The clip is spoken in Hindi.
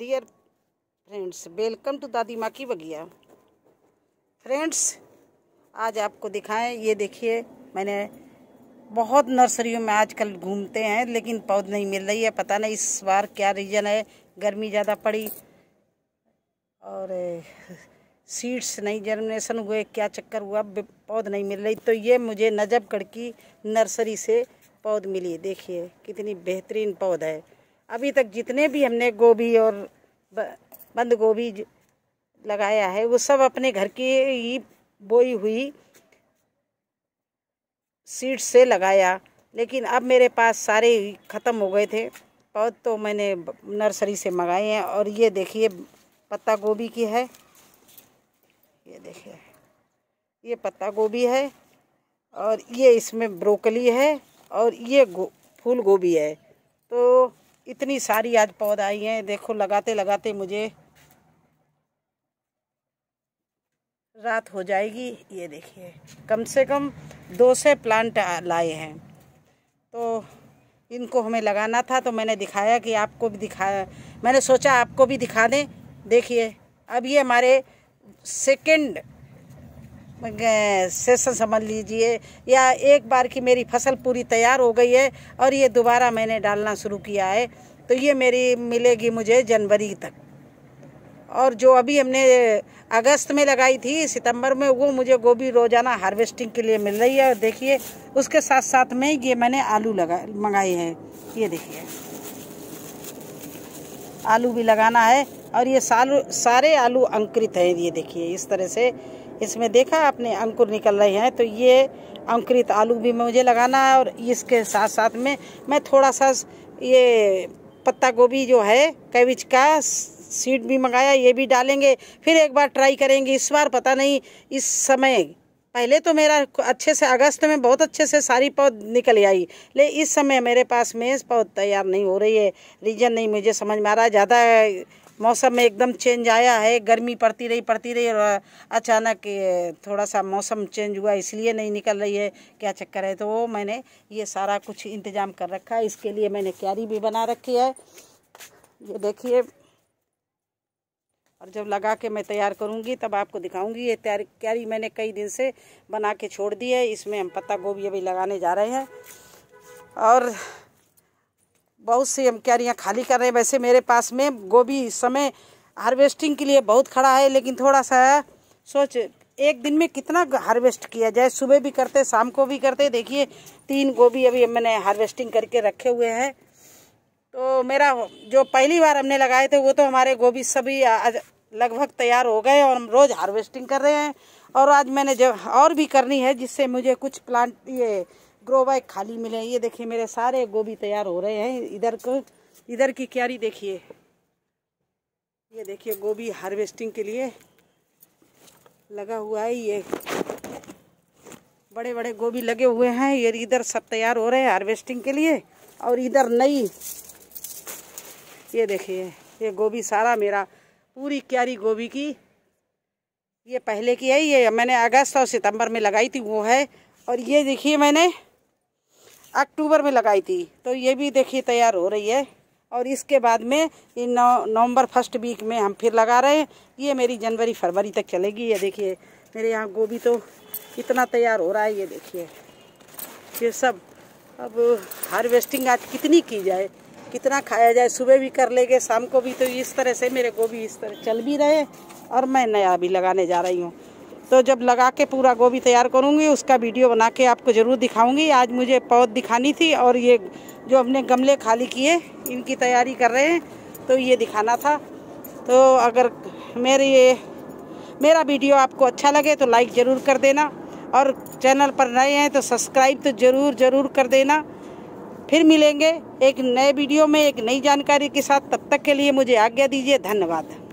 डियर फ्रेंड्स वेलकम टू दादी माँ की बगिया फ्रेंड्स आज आपको दिखाएं ये देखिए मैंने बहुत नर्सरियों में आजकल घूमते हैं लेकिन पौध नहीं मिल रही है पता नहीं इस बार क्या रीज़न है गर्मी ज़्यादा पड़ी और सीड्स नहीं जर्मिनेशन हुए क्या चक्कर हुआ पौध नहीं मिल रही तो ये मुझे नजबगढ़ की नर्सरी से पौध मिली देखिए कितनी बेहतरीन पौध है अभी तक जितने भी हमने गोभी और बंद गोभी लगाया है वो सब अपने घर की ही बोई हुई सीड से लगाया लेकिन अब मेरे पास सारे ख़त्म हो गए थे पौध तो मैंने नर्सरी से मंगाए हैं और ये देखिए पत्ता गोभी की है ये देखिए ये पत्ता गोभी है और ये इसमें ब्रोकली है और ये गो, फूल गोभी है तो इतनी सारी आज पौध आई हैं देखो लगाते लगाते मुझे रात हो जाएगी ये देखिए कम से कम दो से प्लांट लाए हैं तो इनको हमें लगाना था तो मैंने दिखाया कि आपको भी दिखा मैंने सोचा आपको भी दिखा दें देखिए अब ये हमारे सेकंड सेशन समझ लीजिए या एक बार की मेरी फसल पूरी तैयार हो गई है और ये दोबारा मैंने डालना शुरू किया है तो ये मेरी मिलेगी मुझे जनवरी तक और जो अभी हमने अगस्त में लगाई थी सितंबर में वो मुझे गोभी रोज़ाना हार्वेस्टिंग के लिए मिल रही है और देखिए उसके साथ साथ में ये मैंने आलू लगा मंगाए हैं ये देखिए आलू भी लगाना है और ये सालू सारे आलू अंकुरित हैं ये देखिए इस तरह से इसमें देखा आपने अंकुर निकल रहे हैं तो ये अंकुरित आलू भी मुझे लगाना है और इसके साथ साथ में मैं थोड़ा सा ये पत्ता गोभी जो है कैबिज का सीड भी मंगाया ये भी डालेंगे फिर एक बार ट्राई करेंगे इस बार पता नहीं इस समय पहले तो मेरा अच्छे से अगस्त में बहुत अच्छे से सारी पौध निकल आई ले इस समय मेरे पास में पौध तैयार नहीं हो रही है रीजन नहीं मुझे समझ में आ रहा ज़्यादा मौसम में एकदम चेंज आया है गर्मी पड़ती रही पड़ती रही और अचानक थोड़ा सा मौसम चेंज हुआ इसलिए नहीं निकल रही है क्या चक्कर है तो वो मैंने ये सारा कुछ इंतज़ाम कर रखा है इसके लिए मैंने क्यारी भी बना रखी है ये देखिए और जब लगा के मैं तैयार करूँगी तब आपको दिखाऊँगी ये तैयारी क्यारी मैंने कई दिन से बना के छोड़ दी है इसमें हम पत्ता गोभी अभी लगाने जा रहे हैं और बहुत सी हम क्यारियाँ खाली कर रहे हैं वैसे मेरे पास में गोभी इस समय हार्वेस्टिंग के लिए बहुत खड़ा है लेकिन थोड़ा सा सोच एक दिन में कितना हार्वेस्ट किया जाए सुबह भी करते शाम को भी करते देखिए तीन गोभी अभी मैंने हार्वेस्टिंग करके रखे हुए हैं तो मेरा जो पहली बार हमने लगाए थे वो तो हमारे गोभी सभी लगभग तैयार हो गए और हम रोज़ हार्वेस्टिंग कर रहे हैं और आज मैंने जब और भी करनी है जिससे मुझे कुछ प्लांट ये ग्रो बैग खाली मिले ये देखिए मेरे सारे गोभी तैयार हो रहे हैं इधर को इधर की क्यारी देखिए ये देखिए गोभी हार्वेस्टिंग के लिए लगा हुआ है ये बड़े बड़े गोभी लगे हुए हैं ये इधर सब तैयार हो रहे हैं हार्वेस्टिंग के लिए और इधर नई ये देखिए ये गोभी सारा मेरा पूरी क्यारी गोभी की ये पहले की है ये मैंने अगस्त और सितंबर में लगाई थी वो है और ये देखिए मैंने अक्टूबर में लगाई थी तो ये भी देखिए तैयार हो रही है और इसके बाद में इन नवंबर फर्स्ट वीक में हम फिर लगा रहे हैं ये मेरी जनवरी फरवरी तक चलेगी ये देखिए मेरे यहाँ गोभी तो इतना तैयार हो रहा है ये देखिए ये सब अब हार्वेस्टिंग आज कितनी की जाए कितना खाया जाए सुबह भी कर लेंगे शाम को भी तो इस तरह से मेरे गोभी इस तरह चल भी रहे और मैं नया भी लगाने जा रही हूँ तो जब लगा के पूरा गोभी तैयार करूँगी उसका वीडियो बना के आपको ज़रूर दिखाऊँगी आज मुझे पौध दिखानी थी और ये जो हमने गमले खाली किए इनकी तैयारी कर रहे हैं तो ये दिखाना था तो अगर मेरे ये मेरा वीडियो आपको अच्छा लगे तो लाइक ज़रूर कर देना और चैनल पर नए हैं तो सब्सक्राइब तो ज़रूर ज़रूर कर देना फिर मिलेंगे एक नए वीडियो में एक नई जानकारी के साथ तब तक के लिए मुझे आज्ञा दीजिए धन्यवाद